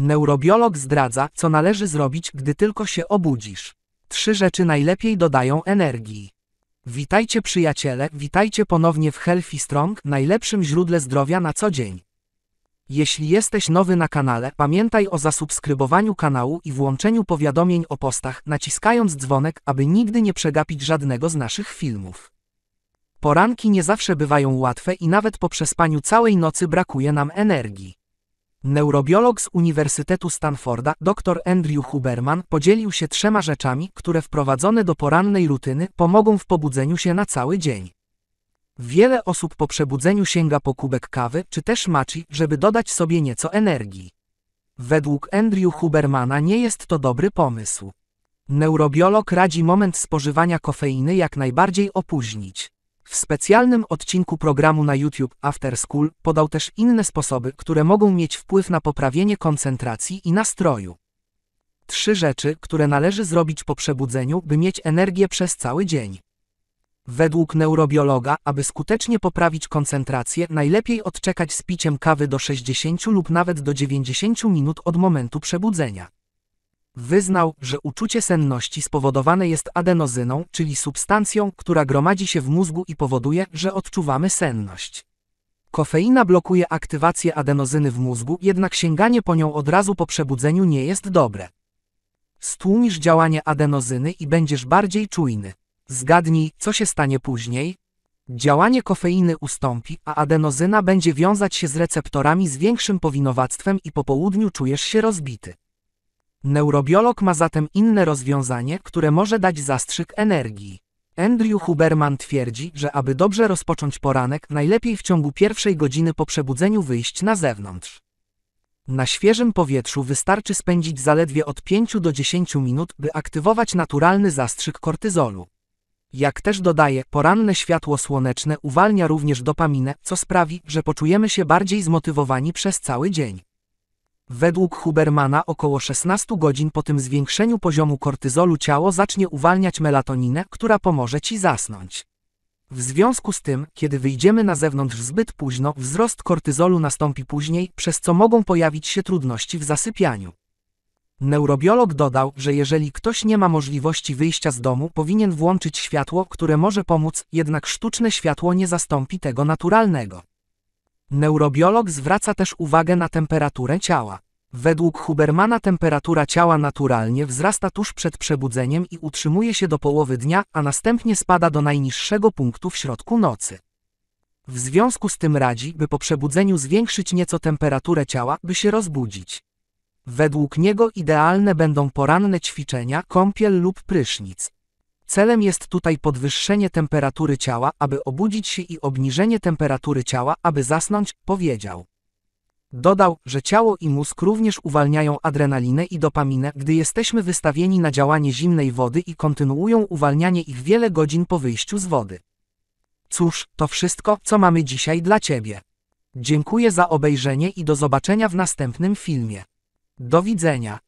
Neurobiolog zdradza, co należy zrobić, gdy tylko się obudzisz. Trzy rzeczy najlepiej dodają energii. Witajcie przyjaciele, witajcie ponownie w Healthy Strong, najlepszym źródle zdrowia na co dzień. Jeśli jesteś nowy na kanale, pamiętaj o zasubskrybowaniu kanału i włączeniu powiadomień o postach, naciskając dzwonek, aby nigdy nie przegapić żadnego z naszych filmów. Poranki nie zawsze bywają łatwe i nawet po przespaniu całej nocy brakuje nam energii. Neurobiolog z Uniwersytetu Stanforda, dr Andrew Huberman, podzielił się trzema rzeczami, które wprowadzone do porannej rutyny pomogą w pobudzeniu się na cały dzień. Wiele osób po przebudzeniu sięga po kubek kawy czy też maci, żeby dodać sobie nieco energii. Według Andrew Hubermana nie jest to dobry pomysł. Neurobiolog radzi moment spożywania kofeiny jak najbardziej opóźnić. W specjalnym odcinku programu na YouTube After School podał też inne sposoby, które mogą mieć wpływ na poprawienie koncentracji i nastroju. Trzy rzeczy, które należy zrobić po przebudzeniu, by mieć energię przez cały dzień. Według neurobiologa, aby skutecznie poprawić koncentrację, najlepiej odczekać z piciem kawy do 60 lub nawet do 90 minut od momentu przebudzenia. Wyznał, że uczucie senności spowodowane jest adenozyną, czyli substancją, która gromadzi się w mózgu i powoduje, że odczuwamy senność. Kofeina blokuje aktywację adenozyny w mózgu, jednak sięganie po nią od razu po przebudzeniu nie jest dobre. Stłumisz działanie adenozyny i będziesz bardziej czujny. Zgadnij, co się stanie później. Działanie kofeiny ustąpi, a adenozyna będzie wiązać się z receptorami z większym powinowactwem i po południu czujesz się rozbity. Neurobiolog ma zatem inne rozwiązanie, które może dać zastrzyk energii. Andrew Huberman twierdzi, że aby dobrze rozpocząć poranek, najlepiej w ciągu pierwszej godziny po przebudzeniu wyjść na zewnątrz. Na świeżym powietrzu wystarczy spędzić zaledwie od 5 do 10 minut, by aktywować naturalny zastrzyk kortyzolu. Jak też dodaje, poranne światło słoneczne uwalnia również dopaminę, co sprawi, że poczujemy się bardziej zmotywowani przez cały dzień. Według Hubermana około 16 godzin po tym zwiększeniu poziomu kortyzolu ciało zacznie uwalniać melatoninę, która pomoże ci zasnąć. W związku z tym, kiedy wyjdziemy na zewnątrz zbyt późno, wzrost kortyzolu nastąpi później, przez co mogą pojawić się trudności w zasypianiu. Neurobiolog dodał, że jeżeli ktoś nie ma możliwości wyjścia z domu, powinien włączyć światło, które może pomóc, jednak sztuczne światło nie zastąpi tego naturalnego. Neurobiolog zwraca też uwagę na temperaturę ciała. Według Hubermana temperatura ciała naturalnie wzrasta tuż przed przebudzeniem i utrzymuje się do połowy dnia, a następnie spada do najniższego punktu w środku nocy. W związku z tym radzi, by po przebudzeniu zwiększyć nieco temperaturę ciała, by się rozbudzić. Według niego idealne będą poranne ćwiczenia, kąpiel lub prysznic. Celem jest tutaj podwyższenie temperatury ciała, aby obudzić się i obniżenie temperatury ciała, aby zasnąć, powiedział. Dodał, że ciało i mózg również uwalniają adrenalinę i dopaminę, gdy jesteśmy wystawieni na działanie zimnej wody i kontynuują uwalnianie ich wiele godzin po wyjściu z wody. Cóż, to wszystko, co mamy dzisiaj dla Ciebie. Dziękuję za obejrzenie i do zobaczenia w następnym filmie. Do widzenia.